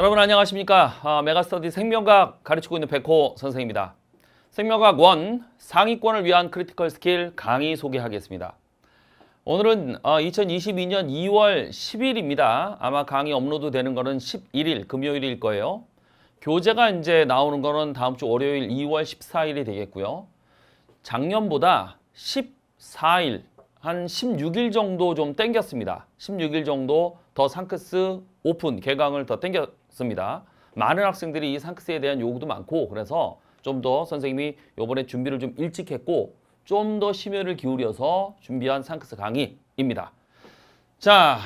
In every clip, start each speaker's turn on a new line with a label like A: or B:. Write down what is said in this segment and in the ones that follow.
A: 여러분 안녕하십니까 아, 메가스터디 생명과학 가르치고 있는 백호 선생입니다 생명과학 1 상위권을 위한 크리티컬 스킬 강의 소개하겠습니다 오늘은 어, 2022년 2월 10일입니다 아마 강의 업로드 되는 거는 11일 금요일일 거예요 교재가 이제 나오는 거는 다음 주 월요일 2월 14일이 되겠고요 작년보다 14일 한 16일 정도 좀 땡겼습니다 16일 정도 더 상크스 오픈 개강을 더 땡겨 많습니다. 많은 학생들이 이 상크스에 대한 요구도 많고 그래서 좀 더 선생님이 요번에 준비를 좀 일찍 했고 좀 더 심혈을 기울여서 준비한 상크스 강의입니다. 자,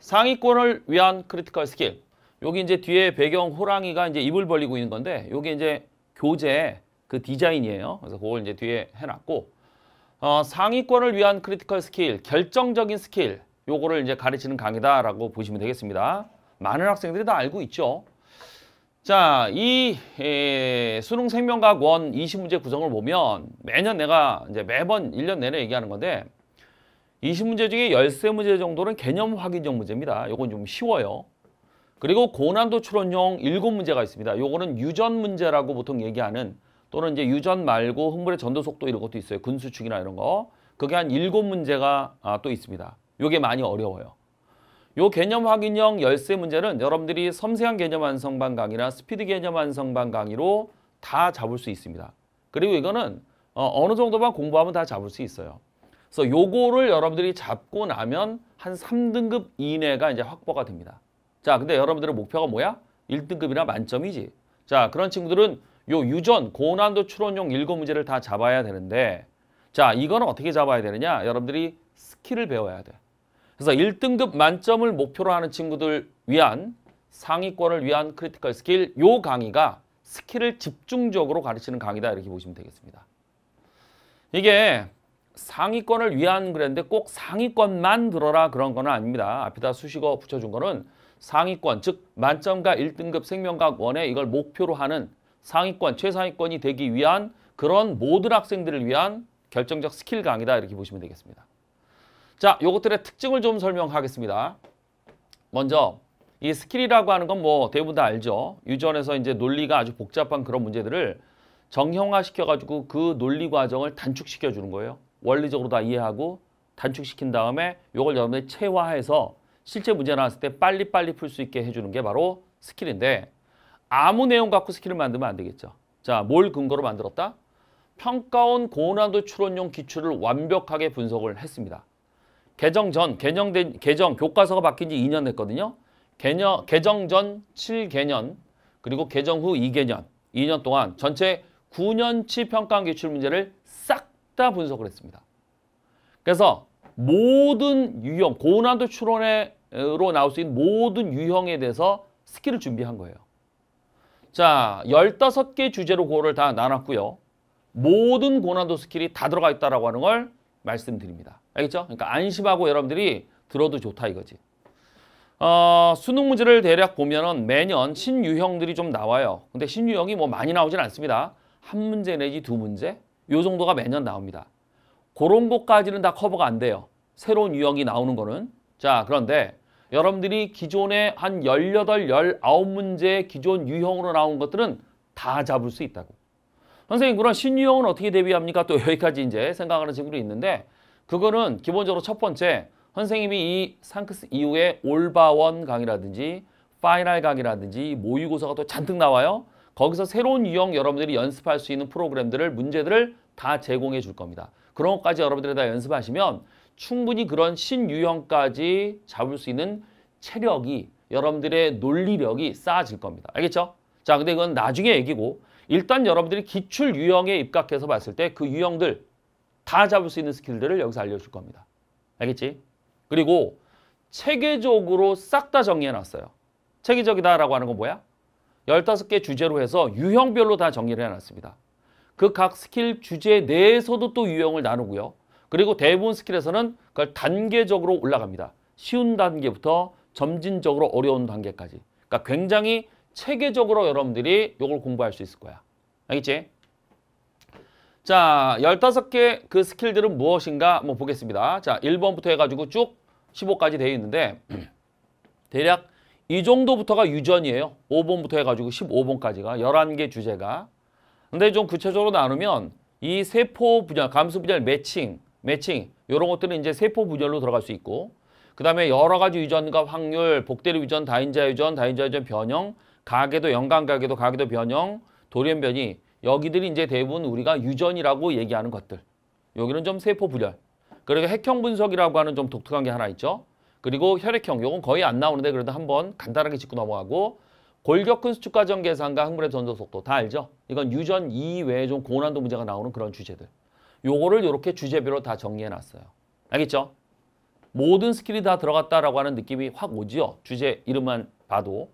A: 상위권을 위한 크리티컬 스킬. 여기 이제 뒤에 배경 호랑이가 이제 입을 벌리고 있는 건데 여기 이제 교재 그 디자인이에요. 그래서 그걸 이제 뒤에 해놨고 어, 상위권을 위한 크리티컬 스킬, 결정적인 스킬 요거를 이제 가르치는 강의다라고 보시면 되겠습니다. 많은 학생들이 다 알고 있죠. 자, 이 에, 수능 생명과학 원 20문제 구성을 보면 매년 내가 이제 매번 1년 내내 얘기하는 건데 20문제 중에 13문제 정도는 개념 확인형 문제입니다. 요건 좀 쉬워요. 그리고 고난도 추론형 7문제가 있습니다. 요거는 유전 문제라고 보통 얘기하는 또는 이제 유전 말고 흥분의 전도 속도 이런 것도 있어요. 근수축이나 이런 거. 그게 한 7문제가 아, 또 있습니다. 요게 많이 어려워요. 요 개념 확인형 열쇠 문제는 여러분들이 섬세한 개념 완성반 강의나 스피드 개념 완성반 강의로 다 잡을 수 있습니다. 그리고 이거는 어, 어느 정도만 공부하면 다 잡을 수 있어요. 그래서 요거를 여러분들이 잡고 나면 한 3등급 이내가 이제 확보가 됩니다. 자, 근데 여러분들의 목표가 뭐야? 1등급이나 만점이지. 자, 그런 친구들은 요 유전, 고난도 추론용 일곱 문제를 다 잡아야 되는데 자, 이거는 어떻게 잡아야 되느냐? 여러분들이 스킬을 배워야 돼. 그래서 1등급 만점을 목표로 하는 친구들 위한 상위권을 위한 크리티컬 스킬 요 강의가 스킬을 집중적으로 가르치는 강의다 이렇게 보시면 되겠습니다. 이게 상위권을 위한 그랬는데 꼭 상위권만 들어라 그런 건 아닙니다. 앞에다 수식어 붙여준 거는 상위권 즉 만점과 1등급 생명과학 원에 이걸 목표로 하는 상위권 최상위권이 되기 위한 그런 모든 학생들을 위한 결정적 스킬 강의다 이렇게 보시면 되겠습니다. 자, 요것들의 특징을 좀 설명하겠습니다. 먼저 이 스킬이라고 하는 건 뭐 대부분 다 알죠. 유전에서 이제 논리가 아주 복잡한 그런 문제들을 정형화시켜가지고 그 논리 과정을 단축시켜주는 거예요. 원리적으로 다 이해하고 단축시킨 다음에 요걸 여러분들이 체화해서 실제 문제 나왔을 때 빨리빨리 풀 수 있게 해주는 게 바로 스킬인데 아무 내용 갖고 스킬을 만들면 안 되겠죠. 자, 뭘 근거로 만들었다? 평가원 고난도 추론용 기출을 완벽하게 분석을 했습니다. 개정 전, 개정된, 개정, 교과서가 바뀐 지 2년 됐거든요. 개년, 개정 전 7개년, 그리고 개정 후 2개년, 2년 동안 전체 9년치 평가원 기출 문제를 싹 다 분석을 했습니다. 그래서 모든 유형, 고난도 추론으로 나올 수 있는 모든 유형에 대해서 스킬을 준비한 거예요. 자, 15개 주제로 고를 다 나눴고요. 모든 고난도 스킬이 다 들어가 있다고 라 하는 걸 말씀드립니다. 알겠죠? 그러니까 안심하고 여러분들이 들어도 좋다 이거지. 어, 수능 문제를 대략 보면은 매년 신유형들이 좀 나와요. 근데 신유형이 뭐 많이 나오진 않습니다. 한 문제 내지 두 문제 요 정도가 매년 나옵니다. 그런 것까지는 다 커버가 안 돼요. 새로운 유형이 나오는 거는. 자, 그런데 여러분들이 기존에 한 열여덟, 열 문제 기존 유형으로 나온 것들은 다 잡을 수 있다고. 선생님 그럼 신유형은 어떻게 대비합니까? 또 여기까지 이제 생각하는 친구들 있는데 그거는 기본적으로 첫 번째 선생님이 이 상크스 이후에 올바원 강이라든지 파이널 강이라든지 모의고사가 또 잔뜩 나와요. 거기서 새로운 유형 여러분들이 연습할 수 있는 프로그램들을 문제들을 다 제공해 줄 겁니다. 그런 것까지 여러분들이 다 연습하시면 충분히 그런 신유형까지 잡을 수 있는 체력이 여러분들의 논리력이 쌓아질 겁니다. 알겠죠? 자, 근데 이건 나중에 얘기고 일단 여러분들이 기출 유형에 입각해서 봤을 때 그 유형들 다 잡을 수 있는 스킬들을 여기서 알려줄 겁니다. 알겠지? 그리고 체계적으로 싹 다 정리해놨어요. 체계적이다라고 하는 건 뭐야? 15개 주제로 해서 유형별로 다 정리를 해놨습니다. 그 각 스킬 주제 내에서도 또 유형을 나누고요. 그리고 대부분 스킬에서는 그걸 단계적으로 올라갑니다. 쉬운 단계부터 점진적으로 어려운 단계까지. 그러니까 굉장히 체계적으로 여러분들이 이걸 공부할 수 있을 거야. 알겠지? 자, 15개 그 스킬들은 무엇인가 뭐 보겠습니다. 자, 1번부터 해가지고 쭉 15까지 되어 있는데 대략 이 정도부터가 유전이에요. 5번부터 해가지고 15번까지가 11개 주제가. 근데 좀 구체적으로 나누면 이 세포 분열, 감수 분열 매칭, 매칭 이런 것들은 이제 세포 분열로 들어갈 수 있고 그 다음에 여러 가지 유전과 확률, 복대류 유전, 다인자 유전, 다인자 유전 변형, 가계도 연간 가계도 가계도 변형, 돌연 변이 여기들이 이제 대부분 우리가 유전이라고 얘기하는 것들. 여기는 좀 세포 불열. 그리고 핵형 분석이라고 하는 좀 독특한 게 하나 있죠. 그리고 혈액형, 요건 거의 안 나오는데 그래도 한번 간단하게 짚고 넘어가고 골격근 수축 과정 계산과 흥분의 전도 속도 다 알죠? 이건 유전 이외에 좀 고난도 문제가 나오는 그런 주제들. 요거를 이렇게 주제별로 다 정리해 놨어요. 알겠죠? 모든 스킬이 다 들어갔다라고 하는 느낌이 확 오지요. 주제 이름만 봐도.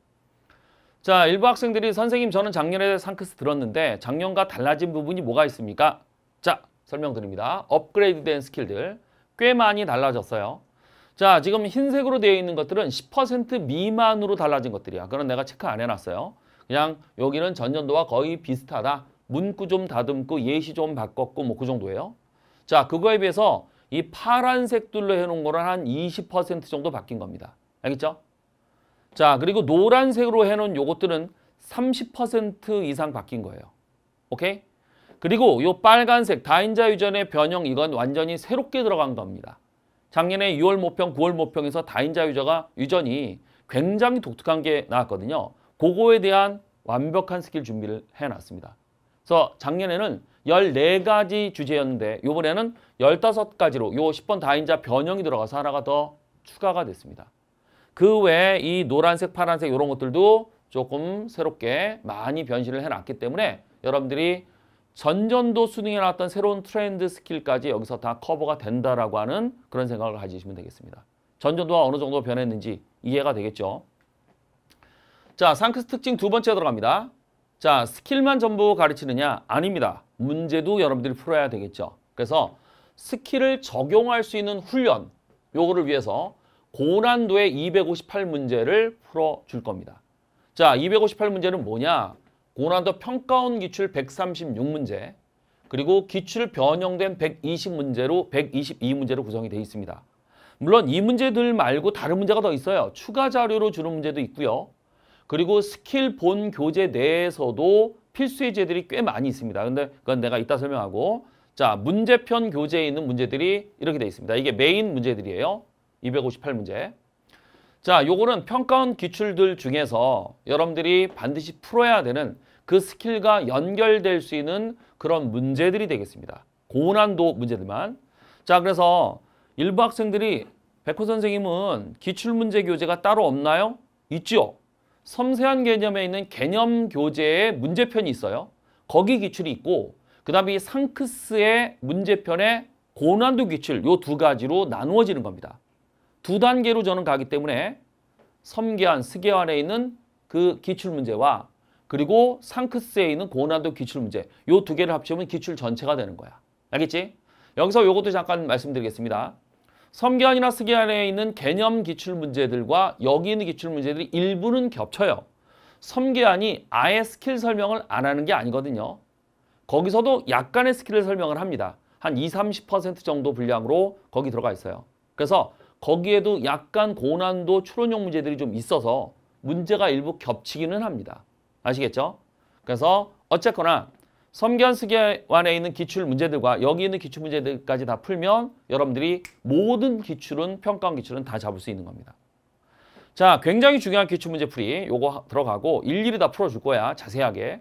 A: 자, 일부 학생들이 선생님 저는 작년에 상크스 들었는데 작년과 달라진 부분이 뭐가 있습니까? 자, 설명드립니다. 업그레이드된 스킬들 꽤 많이 달라졌어요. 자, 지금 흰색으로 되어 있는 것들은 10% 미만으로 달라진 것들이야. 그런 내가 체크 안 해놨어요. 그냥 여기는 전년도와 거의 비슷하다. 문구 좀 다듬고 예시 좀 바꿨고 뭐 그 정도예요. 자, 그거에 비해서 이 파란색 둘로 해놓은 거는 한 20% 정도 바뀐 겁니다. 알겠죠? 자, 그리고 노란색으로 해놓은 요것들은 30% 이상 바뀐 거예요. 오케이? 그리고 요 빨간색 다인자 유전의 변형 이건 완전히 새롭게 들어간 겁니다. 작년에 6월 모평, 9월 모평에서 다인자 유저가 유전이 굉장히 독특한 게 나왔거든요. 그거에 대한 완벽한 스킬 준비를 해놨습니다. 그래서 작년에는 14가지 주제였는데 이번에는 15가지로 요 10번 다인자 변형이 들어가서 하나가 더 추가가 됐습니다. 그 외에 이 노란색, 파란색 이런 것들도 조금 새롭게 많이 변신을 해놨기 때문에 여러분들이 전전도 수능에 나왔던 새로운 트렌드 스킬까지 여기서 다 커버가 된다라고 하는 그런 생각을 가지시면 되겠습니다. 전전도가 어느 정도 변했는지 이해가 되겠죠. 자, 상크스 특징 두 번째 들어갑니다. 자, 스킬만 전부 가르치느냐? 아닙니다. 문제도 여러분들이 풀어야 되겠죠. 그래서 스킬을 적용할 수 있는 훈련, 요거를 위해서 고난도의 258문제를 풀어줄 겁니다. 자, 258문제는 뭐냐? 고난도 평가원 기출 136문제, 그리고 기출 변형된 120문제로 122문제로 구성이 되어 있습니다. 물론 이 문제들 말고 다른 문제가 더 있어요. 추가 자료로 주는 문제도 있고요. 그리고 스킬 본 교재 내에서도 필수 예제들이 꽤 많이 있습니다. 근데 그건 내가 이따 설명하고 자 문제편 교재에 있는 문제들이 이렇게 되어 있습니다. 이게 메인 문제들이에요. 258문제. 자, 요거는 평가원 기출들 중에서 여러분들이 반드시 풀어야 되는 그 스킬과 연결될 수 있는 그런 문제들이 되겠습니다. 고난도 문제들만. 자, 그래서 일부 학생들이 백호 선생님은 기출문제 교재가 따로 없나요? 있죠. 섬세한 개념에 있는 개념 교재의 문제편이 있어요. 거기 기출이 있고 그 다음에 이 상크스의 문제편에 고난도 기출 요 두 가지로 나누어지는 겁니다. 두 단계로 저는 가기 때문에 섬계안스계안에 있는 그 기출문제와 그리고 상크스에 있는 고난도 기출문제 요 두 개를 합치면 기출 전체가 되는 거야. 알겠지? 여기서 요것도 잠깐 말씀드리겠습니다. 섬계안이나스계안에 있는 개념 기출문제들과 여기 있는 기출문제들이 일부는 겹쳐요. 섬계안이 아예 스킬 설명을 안 하는 게 아니거든요. 거기서도 약간의 스킬을 설명을 합니다. 한 20, 30% 정도 분량으로 거기 들어가 있어요. 그래서 거기에도 약간 고난도 추론형 문제들이 좀 있어서 문제가 일부 겹치기는 합니다. 아시겠죠? 그래서 어쨌거나 섬견수계안에 있는 기출 문제들과 여기 있는 기출 문제들까지 다 풀면 여러분들이 모든 기출은 평가원 기출은 다 잡을 수 있는 겁니다. 자, 굉장히 중요한 기출 문제 풀이 요거 들어가고 일일이 다 풀어줄 거야, 자세하게.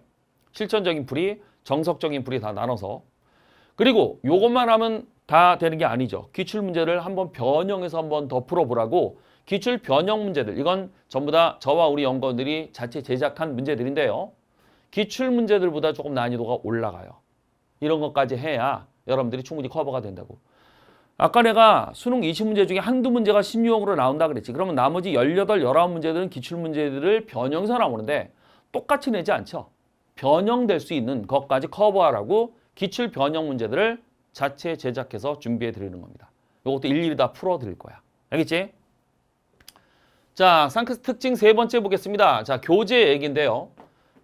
A: 실천적인 풀이, 정석적인 풀이 다 나눠서 그리고 요것만 하면 다 되는 게 아니죠. 기출 문제를 한번 변형해서 한번 더 풀어보라고 기출 변형 문제들 이건 전부 다 저와 우리 연구원들이 자체 제작한 문제들인데요. 기출 문제들보다 조금 난이도가 올라가요. 이런 것까지 해야 여러분들이 충분히 커버가 된다고. 아까 내가 수능 20문제 중에 한두 문제가 1 6형으로 나온다 그랬지. 그러면 나머지 18, 19문제들은 기출문제들을 변형해서 나오는데 똑같이 내지 않죠. 변형될 수 있는 것까지 커버하라고 기출 변형 문제들을 자체 제작해서 준비해 드리는 겁니다. 이것도 일일이 다 풀어 드릴 거야. 알겠지? 자, 상크스 특징 세 번째 보겠습니다. 자, 교재 얘기인데요.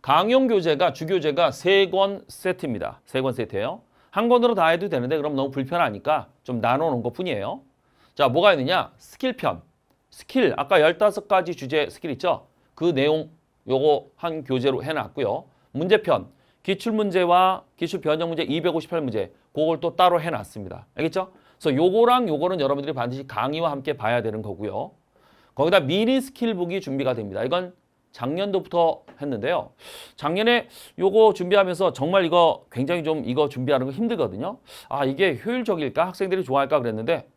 A: 강용 교재가 주교재가 세 권 세트입니다. 세 권 세트예요. 한 권으로 다 해도 되는데 그럼 너무 불편하니까 좀 나눠 놓은 것뿐이에요. 자, 뭐가 있느냐? 스킬편. 스킬, 아까 15가지 주제 스킬 있죠? 그 내용 요거 한 교재로 해놨고요. 문제편, 기출문제와 기출 변형 문제 258문제 그걸 또 따로 해놨습니다. 알겠죠? 그래서 요거랑 요거는 여러분들이 반드시 강의와 함께 봐야 되는 거고요. 거기다 미니 스킬북이 준비가 됩니다. 이건 작년도부터 했는데요. 작년에 요거 준비하면서 정말 이거 굉장히 좀 이거 준비하는 거 힘들거든요. 아 이게 효율적일까? 학생들이 좋아할까? 그랬는데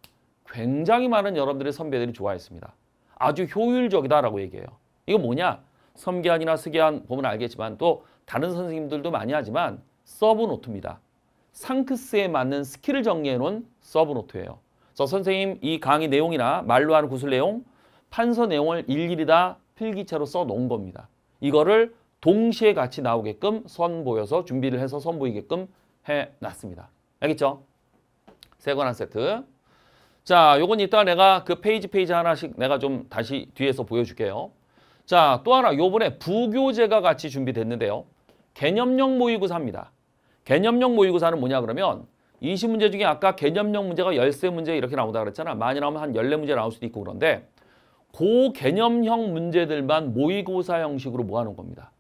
A: 굉장히 많은 여러분들의 선배들이 좋아했습니다. 아주 효율적이다라고 얘기해요. 이거 뭐냐? 섬기안이나 스기안 보면 알겠지만 또 다른 선생님들도 많이 하지만 서브 노트입니다. 상크스에 맞는 스킬을 정리해 놓은 서브 노트예요. 그래서 선생님 이 강의 내용이나 말로 하는 구술 내용, 판서 내용을 일일이 다 필기체로 써 놓은 겁니다. 이거를 동시에 같이 나오게끔 선보여서 준비를 해서 선보이게끔 해 놨습니다. 알겠죠? 세권 한 세트. 자, 요건 이따 내가 그 페이지 페이지 하나씩 내가 좀 다시 뒤에서 보여줄게요. 자, 또 하나 요번에 부교재가 같이 준비됐는데요. 개념형 모의고사입니다. 개념형 모의고사는 뭐냐 그러면 20문제 중에 아까 개념형 문제가 13문제 이렇게 나온다 그랬잖아. 많이 나오면 한 14문제 나올 수도 있고 그런데 고 개념형 문제들만 모의고사 형식으로 모아놓은 겁니다.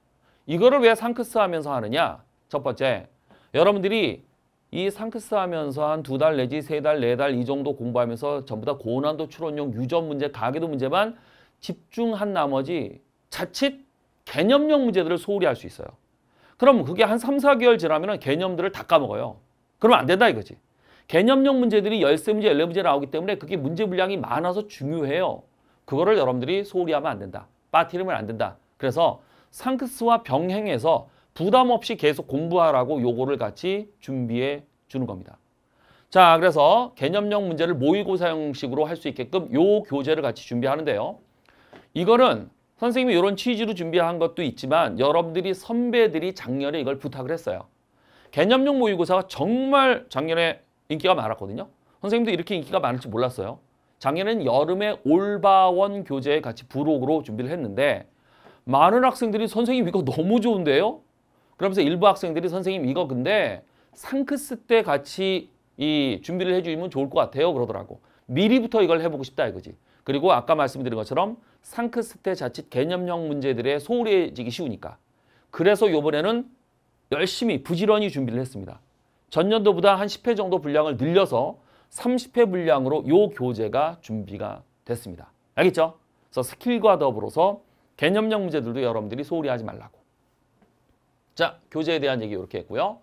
A: 이거를 왜 상크스 하면서 하느냐? 첫 번째, 여러분들이 이 상크스 하면서 한 두 달 내지 세 달, 네 달 이 정도 공부하면서 전부 다 고난도 추론용 유전 문제, 가계도 문제만 집중한 나머지 자칫 개념형 문제들을 소홀히 할 수 있어요. 그럼 그게 한 3, 4개월 지나면 개념들을 다 까먹어요. 그러면 안 된다 이거지. 개념형 문제들이 열세 문제, 열네 문제 나오기 때문에 그게 문제 분량이 많아서 중요해요. 그거를 여러분들이 소홀히 하면 안 된다. 빠트리면안 된다. 그래서 상크스와 병행해서 부담 없이 계속 공부하라고 요거를 같이 준비해 주는 겁니다. 자, 그래서 개념형 문제를 모의고사 형식으로 할 수 있게끔 요 교재를 같이 준비하는데요. 이거는 선생님이 이런 취지로 준비한 것도 있지만 여러분들이 선배들이 작년에 이걸 부탁을 했어요. 개념용 모의고사가 정말 작년에 인기가 많았거든요. 선생님도 이렇게 인기가 많을지 몰랐어요. 작년에는 여름에 올바원 교재에 같이 부록으로 준비를 했는데 많은 학생들이 선생님 이거 너무 좋은데요? 그러면서 일부 학생들이 선생님 이거 근데 상크스 때 같이 이 준비를 해주면 좋을 것 같아요 그러더라고. 미리부터 이걸 해보고 싶다 이거지. 그리고 아까 말씀드린 것처럼 상크스테 자칫 개념형 문제들에 소홀해지기 쉬우니까. 그래서 요번에는 열심히 부지런히 준비를 했습니다. 전년도보다 한 10회 정도 분량을 늘려서 30회 분량으로 요 교재가 준비가 됐습니다. 알겠죠? 그래서 스킬과 더불어서 개념형 문제들도 여러분들이 소홀히 하지 말라고. 자, 교재에 대한 얘기 이렇게 했고요.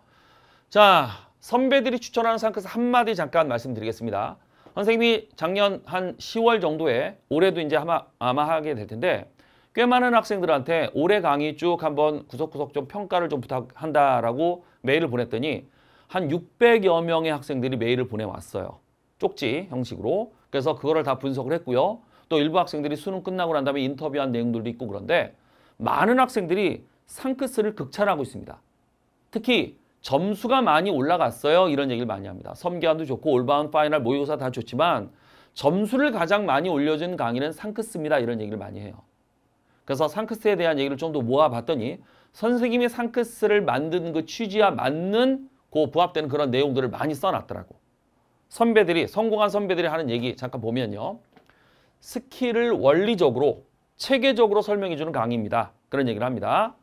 A: 자, 선배들이 추천하는 상크스 한마디 잠깐 말씀드리겠습니다. 선생님이 작년 한 10월 정도에 올해도 이제 아마, 아마 하게 될 텐데 꽤 많은 학생들한테 올해 강의 쭉 한번 구석구석 좀 평가를 좀 부탁한다라고 메일을 보냈더니 한 600여 명의 학생들이 메일을 보내왔어요. 쪽지 형식으로. 그래서 그거를 다 분석을 했고요. 또 일부 학생들이 수능 끝나고 난 다음에 인터뷰한 내용들도 있고 그런데 많은 학생들이 상크스를 극찬하고 있습니다. 특히 점수가 많이 올라갔어요. 이런 얘기를 많이 합니다. 섬기안도 좋고 올바운 파이널 모의고사 다 좋지만 점수를 가장 많이 올려준 강의는 상크스입니다. 이런 얘기를 많이 해요. 그래서 상크스에 대한 얘기를 좀 더 모아봤더니 선생님이 상크스를 만든 그 취지와 맞는 그 부합되는 그런 내용들을 많이 써놨더라고. 선배들이 성공한 선배들이 하는 얘기 잠깐 보면요. 스킬을 원리적으로 체계적으로 설명해주는 강의입니다. 그런 얘기를 합니다.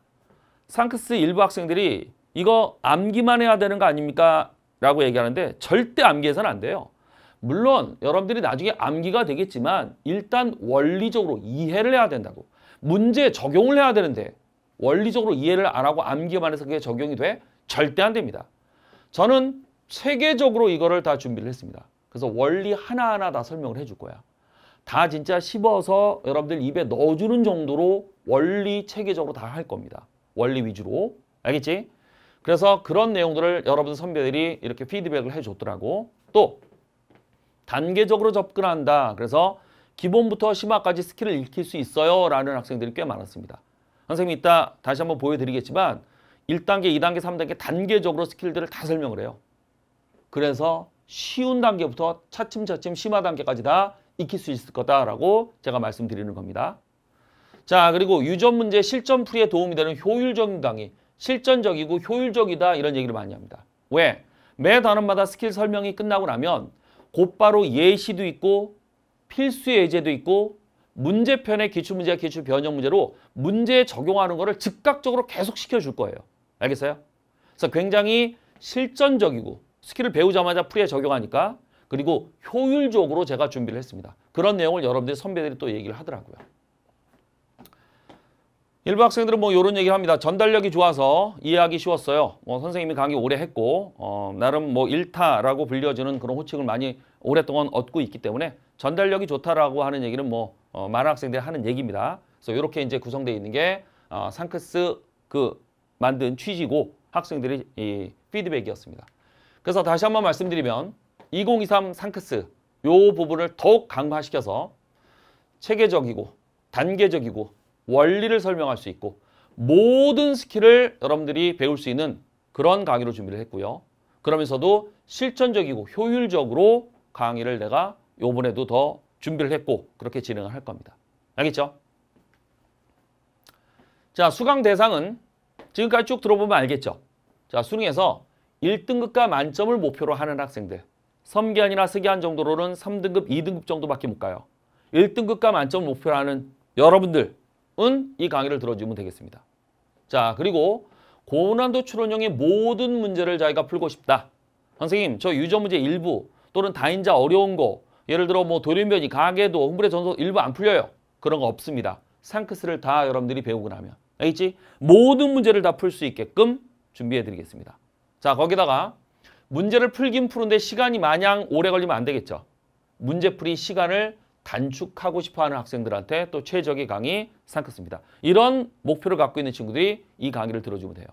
A: 상크스 일부 학생들이 이거 암기만 해야 되는 거 아닙니까? 라고 얘기하는데 절대 암기해서는 안 돼요. 물론 여러분들이 나중에 암기가 되겠지만 일단 원리적으로 이해를 해야 된다고. 문제 적용을 해야 되는데 원리적으로 이해를 안 하고 암기만 해서 그게 적용이 돼? 절대 안 됩니다. 저는 체계적으로 이거를 다 준비를 했습니다. 그래서 원리 하나하나 다 설명을 해 줄 거야. 다 진짜 씹어서 여러분들 입에 넣어주는 정도로 원리 체계적으로 다 할 겁니다. 원리 위주로. 알겠지? 그래서 그런 내용들을 여러분 선배들이 이렇게 피드백을 해줬더라고. 또 단계적으로 접근한다. 그래서 기본부터 심화까지 스킬을 익힐 수 있어요. 라는 학생들이 꽤 많았습니다. 선생님이 이따 다시 한번 보여드리겠지만 1단계, 2단계, 3단계 단계적으로 스킬들을 다 설명을 해요. 그래서 쉬운 단계부터 차츰차츰 심화 단계까지 다 익힐 수 있을 거다라고 제가 말씀드리는 겁니다. 자 그리고 유전 문제 실전 풀이에 도움이 되는 효율적인 강의 실전적이고 효율적이다 이런 얘기를 많이 합니다. 왜? 매 단원마다 스킬 설명이 끝나고 나면 곧바로 예시도 있고 필수 예제도 있고 문제편의 기출문제와 기출변형문제로 문제에 적용하는 것을 즉각적으로 계속 시켜줄 거예요. 알겠어요? 그래서 굉장히 실전적이고 스킬을 배우자마자 풀이에 적용하니까 그리고 효율적으로 제가 준비를 했습니다. 그런 내용을 여러분들이 선배들이 또 얘기를 하더라고요. 일부 학생들은 뭐 이런 얘기를 합니다. 전달력이 좋아서 이해하기 쉬웠어요. 뭐 선생님이 강의 오래 했고 어, 나름 뭐 일타라고 불려지는 그런 호칭을 많이 오랫동안 얻고 있기 때문에 전달력이 좋다라고 하는 얘기는 뭐 어, 많은 학생들이 하는 얘기입니다. 그래서 이렇게 이제 구성되어 있는 게 어, 상크스 그 만든 취지고 학생들이 이 피드백이었습니다. 그래서 다시 한번 말씀드리면 2023 상크스 요 부분을 더욱 강화시켜서 체계적이고 단계적이고 원리를 설명할 수 있고 모든 스킬을 여러분들이 배울 수 있는 그런 강의로 준비를 했고요. 그러면서도 실천적이고 효율적으로 강의를 내가 요번에도 더 준비를 했고 그렇게 진행을 할 겁니다. 알겠죠? 자, 수강 대상은 지금까지 쭉 들어보면 알겠죠? 자, 수능에서 1등급과 만점을 목표로 하는 학생들 섬기안이나 쓰기안 정도로는 3등급, 2등급 정도밖에 못 가요. 1등급과 만점 목표로 하는 여러분들 내용은 이 강의를 들어주면 되겠습니다. 자 그리고 고난도 추론형의 모든 문제를 자기가 풀고 싶다. 선생님 저 유전 문제 일부 또는 다인자 어려운 거 예를 들어 뭐 돌연변이 가계도 흥분의 전소 일부 안 풀려요. 그런 거 없습니다. 상크스를 다 여러분들이 배우고 나면 알겠지? 모든 문제를 다 풀 수 있게끔 준비해 드리겠습니다. 자 거기다가 문제를 풀긴 푸는데 시간이 마냥 오래 걸리면 안 되겠죠. 문제풀이 시간을 단축하고 싶어하는 학생들한테 또 최적의 강의 삼겠습니다. 이런 목표를 갖고 있는 친구들이 이 강의를 들어주면 돼요.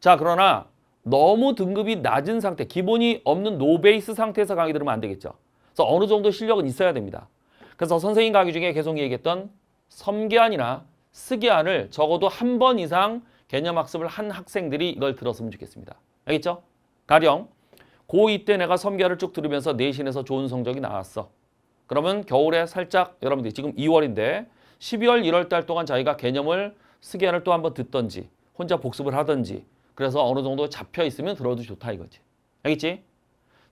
A: 자 그러나 너무 등급이 낮은 상태, 기본이 없는 노베이스 상태에서 강의 들으면 안 되겠죠. 그래서 어느 정도 실력은 있어야 됩니다. 그래서 선생님 강의 중에 계속 얘기했던 섬계안이나 쓰기안을 적어도 한 번 이상 개념 학습을 한 학생들이 이걸 들었으면 좋겠습니다. 알겠죠? 가령 고2 때 내가 섬계안을 쭉 들으면서 내신에서 좋은 성적이 나왔어. 그러면 겨울에 살짝 여러분들 이 지금 2월인데 12월, 1월 달 동안 자기가 개념을 스기안을 또 한 번 듣던지 혼자 복습을 하던지 그래서 어느 정도 잡혀 있으면 들어도 좋다 이거지. 알겠지?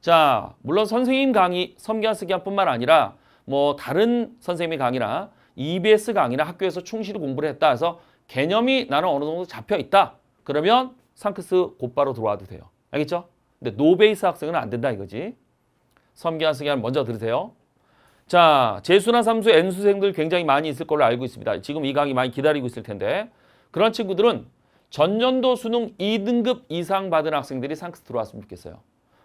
A: 자, 물론 선생님 강의, 섬기안 스기안뿐만 아니라 뭐 다른 선생님의 강의나 EBS 강의나 학교에서 충실히 공부를 했다 해서 개념이 나는 어느 정도 잡혀 있다. 그러면 상크스 곧바로 들어와도 돼요. 알겠죠? 근데 노베이스 학생은 안 된다 이거지. 섬기안 스기안 먼저 들으세요. 자, 재수나 삼수, N수생들 굉장히 많이 있을 걸로 알고 있습니다. 지금 이 강의 많이 기다리고 있을 텐데 그런 친구들은 전년도 수능 2등급 이상 받은 학생들이 상스 들어왔으면 좋겠어요.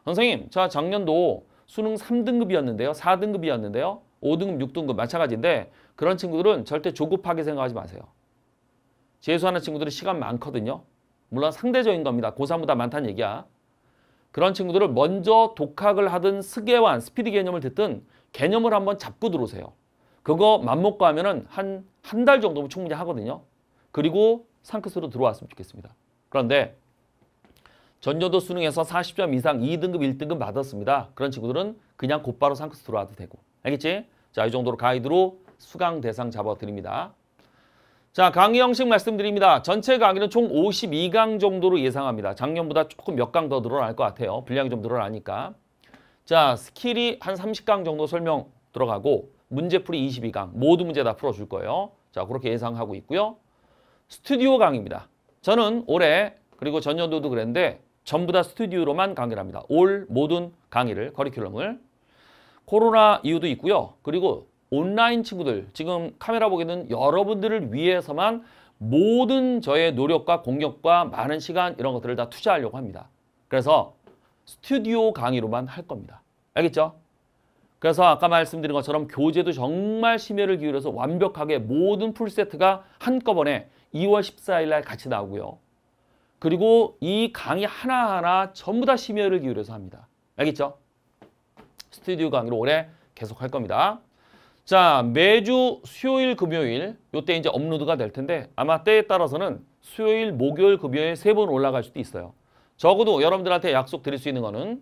A: 선생님, 자 작년도 수능 3등급이었는데요. 4등급이었는데요. 5등급, 6등급 마찬가지인데 그런 친구들은 절대 조급하게 생각하지 마세요. 재수하는 친구들은 시간 많거든요. 물론 상대적인 겁니다. 고3보다 많다는 얘기야. 그런 친구들을 먼저 독학을 하든 스계완, 스피드 개념을 듣든 개념을 한번 잡고 들어오세요. 그거 맘먹고 하면은 한 한 달 정도면 충분히 하거든요. 그리고 상크스로 들어왔으면 좋겠습니다. 그런데 전년도 수능에서 40점 이상 2등급, 1등급 받았습니다. 그런 친구들은 그냥 곧바로 상크스 들어와도 되고. 알겠지? 자, 이 정도로 가이드로 수강 대상 잡아드립니다. 자, 강의 형식 말씀드립니다. 전체 강의는 총 52강 정도로 예상합니다. 작년보다 조금 몇 강 더 늘어날 것 같아요. 분량이 좀 늘어나니까. 자, 스킬이 한 30강 정도 설명 들어가고 문제풀이 22강 모두 문제 다 풀어줄 거예요. 자, 그렇게 예상하고 있고요. 스튜디오 강입니다. 저는 올해 그리고 전년도도 그랬는데 전부 다 스튜디오로만 강의를 합니다. 올 모든 강의를, 커리큘럼을. 코로나 이유도 있고요. 그리고 온라인 친구들, 지금 카메라 보기는 여러분들을 위해서만 모든 저의 노력과 공격과 많은 시간 이런 것들을 다 투자하려고 합니다. 그래서 스튜디오 강의로만 할 겁니다. 알겠죠? 그래서 아까 말씀드린 것처럼 교재도 정말 심혈을 기울여서 완벽하게 모든 풀세트가 한꺼번에 2월 14일 날 같이 나오고요. 그리고 이 강의 하나하나 전부 다 심혈을 기울여서 합니다. 알겠죠? 스튜디오 강의로 올해 계속 할 겁니다. 자, 매주 수요일, 금요일 요때 이제 업로드가 될 텐데 아마 때에 따라서는 수요일, 목요일, 금요일 세 번 올라갈 수도 있어요. 적어도 여러분들한테 약속 드릴 수 있는 거는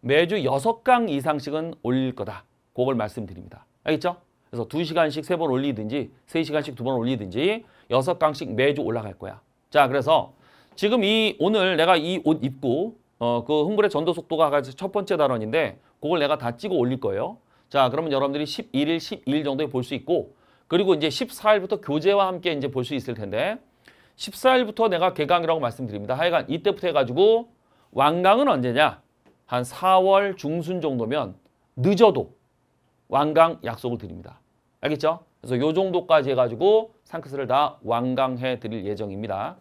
A: 매주 6강 이상씩은 올릴 거다. 그걸 말씀드립니다. 알겠죠? 그래서 2시간씩3번 올리든지 3시간씩2번 올리든지 6 강씩 매주 올라갈 거야. 자, 그래서 지금 이 오늘 내가 이 옷 입고 어, 그 흥불의 전도 속도가 첫 번째 단원인데 그걸 내가 다 찍어 올릴 거예요. 자, 그러면 여러분들이 11일, 12일 정도에 볼 수 있고 그리고 이제 14일부터 교재와 함께 이제 볼 수 있을 텐데 14일부터 내가 개강이라고 말씀드립니다. 하여간 이때부터 해가지고 완강은 언제냐? 한 4월 중순 정도면 늦어도 완강 약속을 드립니다. 알겠죠? 그래서 요 정도까지 해가지고 상크스를 다 완강해 드릴 예정입니다.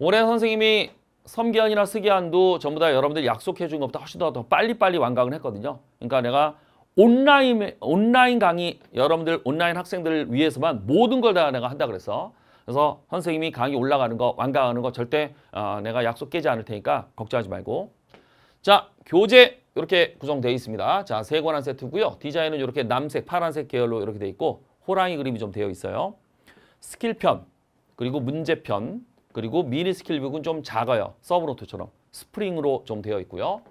A: 올해 선생님이 섬기안이나쓰기안도 전부 다 여러분들 약속해 준 것보다 훨씬 더, 더 빨리빨리 완강을 했거든요. 그러니까 내가 온라인, 온라인 강의, 여러분들 온라인 학생들을 위해서만 모든 걸 다 내가 한다 그래서 그래서 선생님이 강의 올라가는 거, 완강하는 거 절대 어, 내가 약속 깨지 않을 테니까 걱정하지 말고. 자, 교재 이렇게 구성되어 있습니다. 자, 세 권 한 세트고요. 디자인은 이렇게 남색, 파란색 계열로 이렇게 돼 있고 호랑이 그림이 좀 되어 있어요. 스킬편, 그리고 문제편, 그리고 미니 스킬북은 좀 작아요. 서브노트처럼 스프링으로 좀 되어 있고요.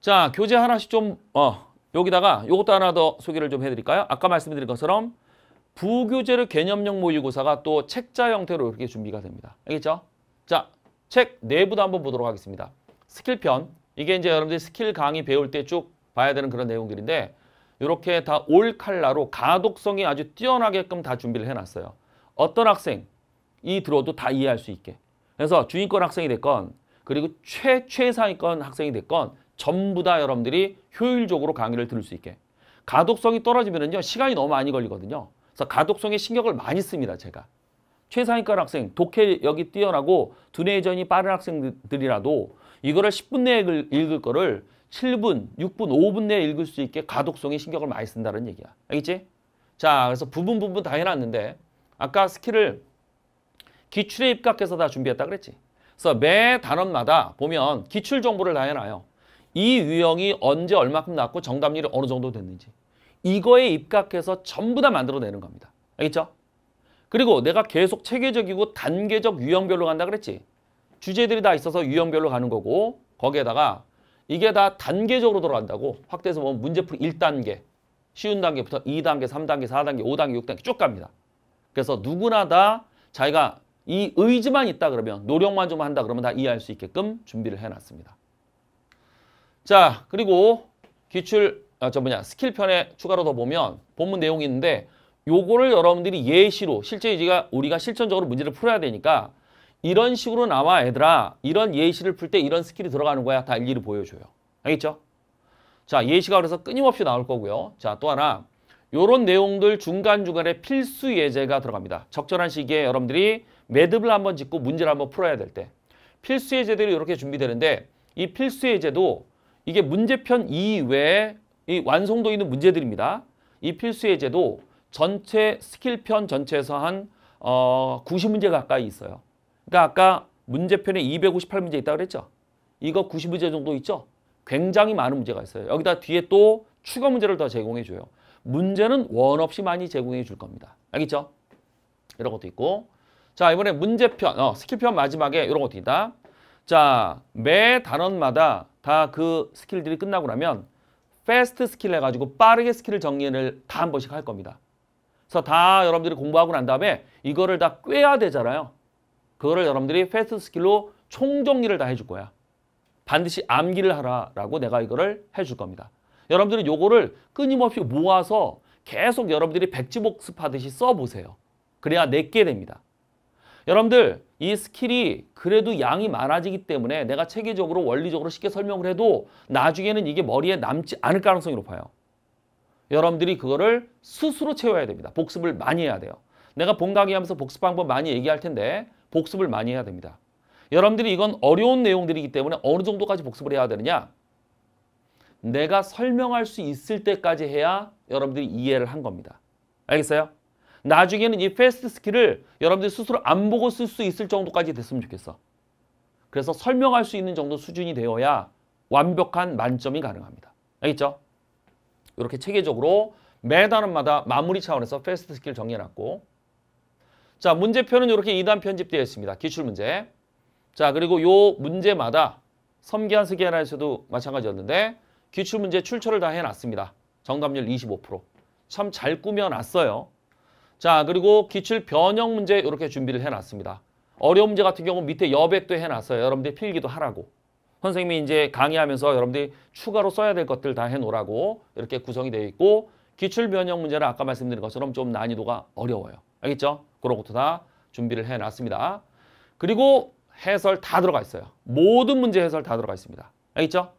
A: 자, 교재 하나씩 좀 어, 여기다가 이것도 하나 더 소개를 좀 해드릴까요? 아까 말씀드린 것처럼 부교재를 개념형 모의고사가 또 책자 형태로 이렇게 준비가 됩니다. 알겠죠? 자, 책 내부도 한번 보도록 하겠습니다. 스킬편, 이게 이제 여러분들이 스킬 강의 배울 때 쭉 봐야 되는 그런 내용들인데 이렇게 다 올 칼라로 가독성이 아주 뛰어나게끔 다 준비를 해놨어요. 어떤 학생이 들어도 다 이해할 수 있게. 그래서 주인권 학생이 됐건 그리고 최, 최상위권 학생이 됐건 전부 다 여러분들이 효율적으로 강의를 들을 수 있게. 가독성이 떨어지면요 시간이 너무 많이 걸리거든요. 그래서 가독성에 신경을 많이 씁니다. 제가. 최상위권 학생, 독해력이 뛰어나고 두뇌전이 빠른 학생들이라도 이거를 10분 내에 읽을 거를 7분, 6분, 5분 내에 읽을 수 있게 가독성에 신경을 많이 쓴다는 얘기야. 알겠지? 자, 그래서 부분 부분 다 해놨는데 아까 스킬을 기출에 입각해서 다 준비했다 그랬지. 그래서 매 단원마다 보면 기출 정보를 다 해놔요. 이 유형이 언제 얼마큼 낮고 정답률이 어느 정도 됐는지. 이거에 입각해서 전부 다 만들어내는 겁니다. 알겠죠? 그리고 내가 계속 체계적이고 단계적 유형별로 간다 그랬지? 주제들이 다 있어서 유형별로 가는 거고 거기에다가 이게 다 단계적으로 들어간다고 확대해서 보면 문제풀이 1단계, 쉬운 단계부터 2단계, 3단계, 4단계, 5단계, 6단계 쭉 갑니다. 그래서 누구나 다 자기가 이 의지만 있다 그러면 노력만 좀 한다 그러면 다 이해할 수 있게끔 준비를 해놨습니다. 자 그리고 기출 아, 저 뭐냐 스킬 편에 추가로 더 보면 본문 내용이 있는데 요거를 여러분들이 예시로 실제 이제가 우리가 실천적으로 문제를 풀어야 되니까 이런 식으로 나와 애들아 이런 예시를 풀 때 이런 스킬이 들어가는 거야 다 일일이 보여줘요 알겠죠? 자 예시가 그래서 끊임없이 나올 거고요 자 또 하나 요런 내용들 중간중간에 필수 예제가 들어갑니다 적절한 시기에 여러분들이 매듭을 한번 짓고 문제를 한번 풀어야 될 때 필수 예제들이 이렇게 준비되는데 이 필수 예제도 이게 문제편 이외에 이 완성도 있는 문제들입니다. 이 필수 예제도 전체 스킬편 전체에서 한 어, 90문제 가까이 있어요. 그러니까 아까 문제편에 258문제 있다고 그랬죠. 이거 90문제 정도 있죠. 굉장히 많은 문제가 있어요. 여기다 뒤에 또 추가 문제를 더 제공해 줘요. 문제는 원 없이 많이 제공해 줄 겁니다. 알겠죠? 이런 것도 있고 자 이번에 문제편, 어, 스킬편 마지막에 이런 것도 있다. 자매 단원마다 다 그 스킬들이 끝나고 나면 패스트 스킬 해가지고 빠르게 스킬을 정리를 다 한 번씩 할 겁니다. 그래서 다 여러분들이 공부하고 난 다음에 이거를 다 꿰야 되잖아요. 그거를 여러분들이 패스트 스킬로 총정리를 다 해줄 거야. 반드시 암기를 하라라고 내가 이거를 해줄 겁니다. 여러분들은 요거를 끊임없이 모아서 계속 여러분들이 백지복습하듯이 써보세요. 그래야 내게 됩니다. 여러분들 이 스킬이 그래도 양이 많아지기 때문에 내가 체계적으로 원리적으로 쉽게 설명을 해도 나중에는 이게 머리에 남지 않을 가능성이 높아요. 여러분들이 그거를 스스로 채워야 됩니다. 복습을 많이 해야 돼요. 내가 본 강의하면서 복습 방법 많이 얘기할 텐데 복습을 많이 해야 됩니다. 여러분들이 이건 어려운 내용들이기 때문에 어느 정도까지 복습을 해야 되느냐? 내가 설명할 수 있을 때까지 해야 여러분들이 이해를 한 겁니다. 알겠어요? 나중에는 이 패스트 스킬을 여러분들이 스스로 안 보고 쓸 수 있을 정도까지 됐으면 좋겠어. 그래서 설명할 수 있는 정도 수준이 되어야 완벽한 만점이 가능합니다. 알겠죠? 이렇게 체계적으로 매달은마다 마무리 차원에서 패스트 스킬 정리해놨고 자 문제표는 이렇게 2단 편집되어 있습니다. 기출문제 자 그리고 요 문제마다 섬기한 세계하나해서도 마찬가지였는데 기출문제 출처를 다 해놨습니다. 정답률 25%참 잘 꾸며놨어요. 자 그리고 기출 변형 문제 이렇게 준비를 해놨습니다. 어려운 문제 같은 경우 밑에 여백도 해놨어요. 여러분들 필기도 하라고. 선생님이 이제 강의하면서 여러분들이 추가로 써야 될 것들 다 해놓으라고 이렇게 구성이 되어 있고 기출 변형 문제는 아까 말씀드린 것처럼 좀 난이도가 어려워요. 알겠죠? 그런 것도 다 준비를 해놨습니다. 그리고 해설 다 들어가 있어요. 모든 문제 해설 다 들어가 있습니다. 알겠죠?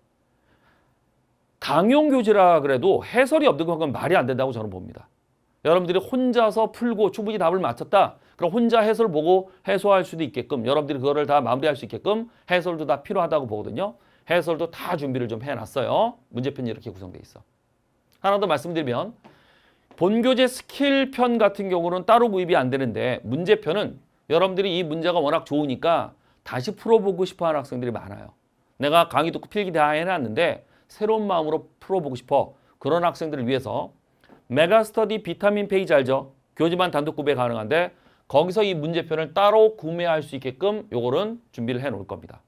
A: 강용 교재라 그래도 해설이 없는 건 말이 안 된다고 저는 봅니다. 여러분들이 혼자서 풀고 충분히 답을 맞췄다. 그럼 혼자 해설 보고 해소할 수도 있게끔 여러분들이 그거를 다 마무리할 수 있게끔 해설도 다 필요하다고 보거든요. 해설도 다 준비를 좀 해놨어요. 문제편이 이렇게 구성돼 있어. 하나 더 말씀드리면 본교재 스킬편 같은 경우는 따로 구입이 안 되는데 문제편은 여러분들이 이 문제가 워낙 좋으니까 다시 풀어보고 싶어하는 학생들이 많아요. 내가 강의 듣고 필기 다 해놨는데 새로운 마음으로 풀어보고 싶어. 그런 학생들을 위해서 메가스터디 비타민 페이지 알죠? 교집만 단독 구매 가능한데 거기서 이 문제편을 따로 구매할 수 있게끔 요거는 준비를 해 놓을 겁니다.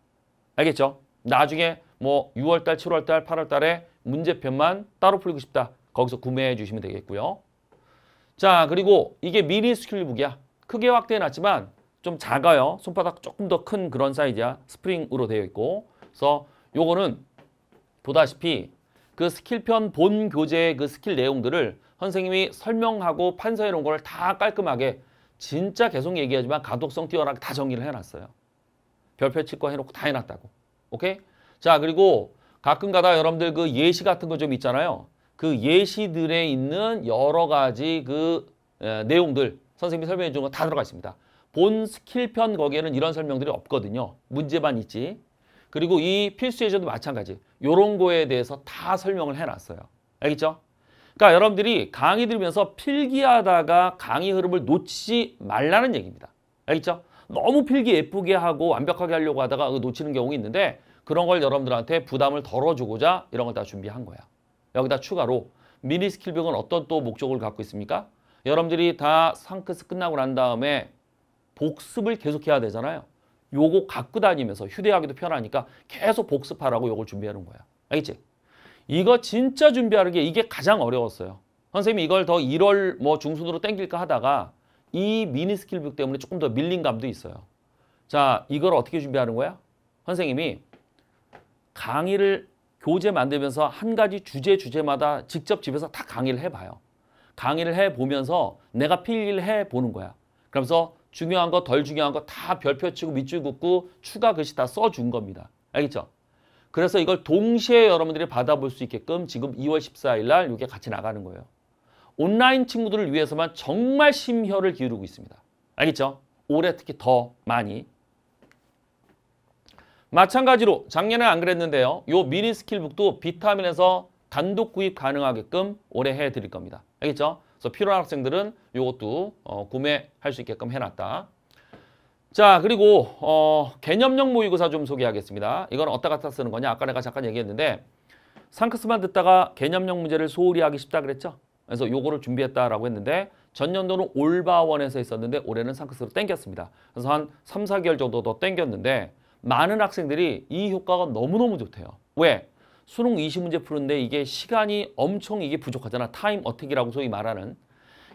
A: 알겠죠? 나중에 뭐 6월달, 7월달, 8월달에 문제편만 따로 풀고 싶다. 거기서 구매해 주시면 되겠고요. 자, 그리고 이게 미니 스킬북이야. 크게 확대해 놨지만 좀 작아요. 손바닥 조금 더 큰 그런 사이즈야. 스프링으로 되어 있고. 그래서 요거는 보다시피 그 스킬편 본 교재의 그 스킬 내용들을 선생님이 설명하고 판서해 놓은 걸 다 깔끔하게 진짜 계속 얘기하지만 가독성 뛰어나게 다 정리를 해놨어요. 별표 치과 해놓고 다 해놨다고. 오케이? 자 그리고 가끔가다 여러분들 그 예시 같은 거 좀 있잖아요. 그 예시들에 있는 여러 가지 그 에, 예, 내용들 선생님이 설명해 준 거 다 들어가 있습니다. 본 스킬편 거기에는 이런 설명들이 없거든요. 문제만 있지. 그리고 이 필수 예제도 마찬가지. 요런 거에 대해서 다 설명을 해놨어요. 알겠죠? 그러니까 여러분들이 강의 들으면서 필기하다가 강의 흐름을 놓지 말라는 얘기입니다. 알겠죠? 너무 필기 예쁘게 하고 완벽하게 하려고 하다가 놓치는 경우가 있는데 그런 걸 여러분들한테 부담을 덜어주고자 이런 걸 다 준비한 거야. 여기다 추가로 미니 스킬병은 어떤 또 목적을 갖고 있습니까? 여러분들이 다 상크스 끝나고 난 다음에 복습을 계속해야 되잖아요. 요거 갖고 다니면서 휴대하기도 편하니까 계속 복습하라고 요걸 준비하는 거야. 알겠지? 이거 진짜 준비하는 게 이게 가장 어려웠어요. 선생님이 이걸 더 1월 뭐 중순으로 땡길까 하다가 이 미니 스킬북 때문에 조금 더 밀린 감도 있어요. 자, 이걸 어떻게 준비하는 거야? 선생님이 강의를 교재 만들면서 한 가지 주제 주제마다 직접 집에서 다 강의를 해봐요. 강의를 해보면서 내가 필기를 해보는 거야. 그러면서 중요한 거, 덜 중요한 거 다 별표 치고 밑줄 긋고 추가 글씨 다 써준 겁니다. 알겠죠? 그래서 이걸 동시에 여러분들이 받아볼 수 있게끔 지금 2월 14일 날 이게 같이 나가는 거예요. 온라인 친구들을 위해서만 정말 심혈을 기울이고 있습니다. 알겠죠? 올해 특히 더 많이. 마찬가지로 작년에 안 그랬는데요. 요 미니 스킬북도 비타민에서 단독 구입 가능하게끔 올해 해드릴 겁니다. 알겠죠? 그래서 필요한 학생들은 이것도 어, 구매할 수 있게끔 해놨다. 자 그리고 어, 개념형 모의고사 좀 소개하겠습니다. 이건 어디다 갖다 쓰는 거냐? 아까 내가 잠깐 얘기했는데 상크스만 듣다가 개념형 문제를 소홀히 하기 쉽다 그랬죠? 그래서 요거를 준비했다라고 했는데 전년도는 올바원에서 있었는데 올해는 상크스로 땡겼습니다. 그래서 한 3, 4개월 정도 더 땡겼는데 많은 학생들이 이 효과가 너무너무 좋대요. 왜? 수능 20문제 푸는데 이게 시간이 엄청 이게 부족하잖아. 타임 어택이라고 소위 말하는.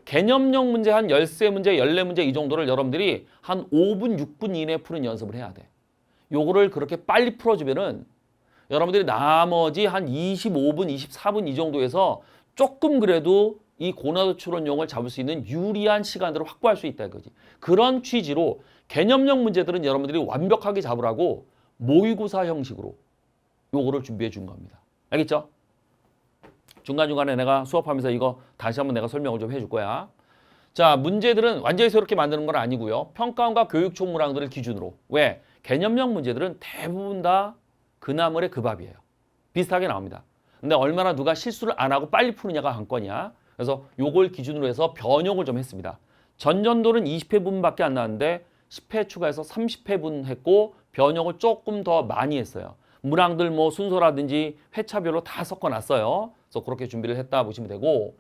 A: 개념형 문제 한 열세 문제 열네 문제이 정도를 여러분들이 한오분육분 이내에 푸는 연습을 해야 돼. 요거를 그렇게 빨리 풀어주면은 여러분들이 나머지 한 이십오 분 이십사 분이 정도에서 조금 그래도 이 고난도 추론용을 잡을 수 있는 유리한 시간들을 확보할 수 있다 이거지. 그런 취지로 개념형 문제들은 여러분들이 완벽하게 잡으라고 모의고사 형식으로 요거를 준비해 준 겁니다. 알겠죠? 중간중간에 내가 수업하면서 이거 다시 한번 내가 설명을 좀 해줄 거야. 자, 문제들은 완전히 새롭게 만드는 건 아니고요. 평가원과 교육총문항들을 기준으로. 왜? 개념형 문제들은 대부분 다 그나물의 그 밥이에요. 비슷하게 나옵니다. 근데 얼마나 누가 실수를 안 하고 빨리 푸느냐가 관건이야. 그래서 요걸 기준으로 해서 변형을 좀 했습니다. 전년도는 20회분밖에 안 나왔는데 10회 추가해서 30회분 했고 변형을 조금 더 많이 했어요. 문항들 뭐 순서라든지 회차별로 다 섞어놨어요. 그래서 그렇게 준비를 했다 보시면 되고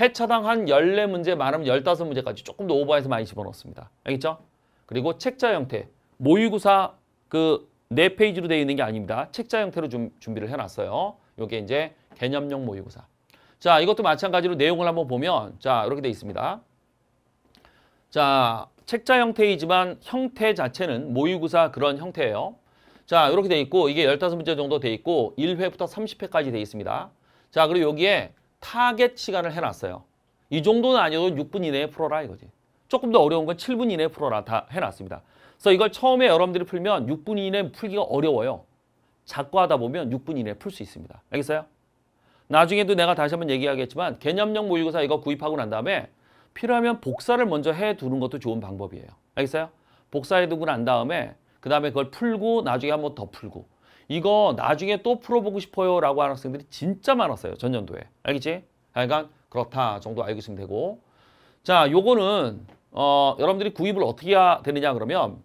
A: 회차당 한 14문제 많으면 15문제까지 조금 더 오버해서 많이 집어넣었습니다. 알겠죠? 그리고 책자 형태, 모의고사 그 4페이지로 되어 있는 게 아닙니다. 책자 형태로 좀 준비를 해놨어요. 요게 이제 개념용 모의고사. 자, 이것도 마찬가지로 내용을 한번 보면 자, 이렇게 되어 있습니다. 자, 책자 형태이지만 형태 자체는 모의고사 그런 형태예요. 자, 이렇게 되어 있고 이게 15문제 정도 되어 있고 1회부터 30회까지 되어 있습니다. 자, 그리고 여기에 타겟 시간을 해놨어요. 이 정도는 아니어도 6분 이내에 풀어라 이거지. 조금 더 어려운 건 7분 이내에 풀어라 다 해놨습니다. 그래서 이걸 처음에 여러분들이 풀면 6분 이내에 풀기가 어려워요. 자꾸 하다 보면 6분 이내에 풀 수 있습니다. 알겠어요? 나중에도 내가 다시 한번 얘기하겠지만 개념형 모의고사 이거 구입하고 난 다음에 필요하면 복사를 먼저 해두는 것도 좋은 방법이에요. 알겠어요? 복사해두고 난 다음에 그 다음에 그걸 풀고 나중에 한번 더 풀고 이거 나중에 또 풀어보고 싶어요 라고 하는 학생들이 진짜 많았어요. 전년도에. 알겠지? 그러니까 그렇다 정도 알고 있으면 되고 자 요거는 어, 여러분들이 구입을 어떻게 해야 되느냐 그러면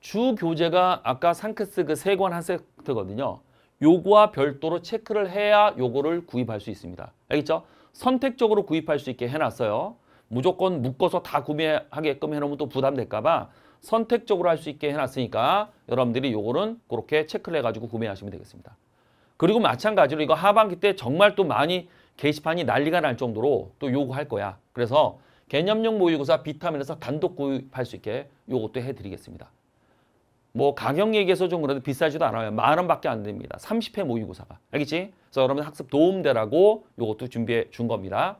A: 주 교재가 아까 상크스 그 세 권 한 세트거든요. 요거와 별도로 체크를 해야 요거를 구입할 수 있습니다. 알겠죠? 선택적으로 구입할 수 있게 해놨어요. 무조건 묶어서 다 구매하게끔 해놓으면 또 부담될까 봐 선택적으로 할 수 있게 해놨으니까 여러분들이 요거는 그렇게 체크를 해가지고 구매하시면 되겠습니다. 그리고 마찬가지로 이거 하반기 때 정말 또 많이 게시판이 난리가 날 정도로 또 요구할 거야. 그래서 개념용 모의고사 비타민에서 단독 구입할 수 있게 요것도 해드리겠습니다. 뭐 가격 얘기해서 좀 그래도 비싸지도 않아요. 만 원밖에 안 됩니다. 30회 모의고사가. 알겠지? 그래서 여러분 학습 도움되라고 요것도 준비해 준 겁니다.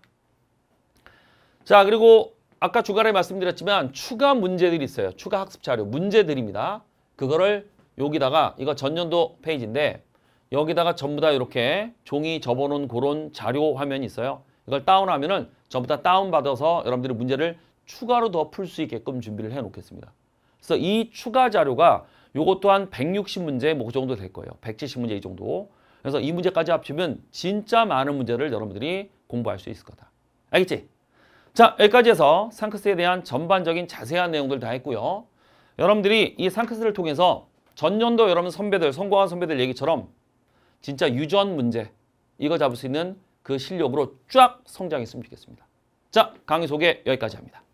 A: 자 그리고 아까 주간에 말씀드렸지만 추가 문제들이 있어요. 추가 학습 자료 문제들입니다. 그거를 여기다가 이거 전년도 페이지인데 여기다가 전부 다 이렇게 종이 접어놓은 그런 자료 화면이 있어요. 이걸 다운하면 은 전부 다 다운받아서 여러분들이 문제를 추가로 더 풀 수 있게끔 준비를 해놓겠습니다. 그래서 이 추가 자료가 요것 또한 160문제 뭐 그 정도 될 거예요. 170문제 이 정도. 그래서 이 문제까지 합치면 진짜 많은 문제를 여러분들이 공부할 수 있을 거다. 알겠지? 자 여기까지 해서 상크스에 대한 전반적인 자세한 내용들 다 했고요. 여러분들이 이 상크스를 통해서 전년도 여러분 선배들, 성공한 선배들 얘기처럼 진짜 유전 문제 이거 잡을 수 있는 그 실력으로 쫙 성장했으면 좋겠습니다. 자 강의 소개 여기까지 합니다.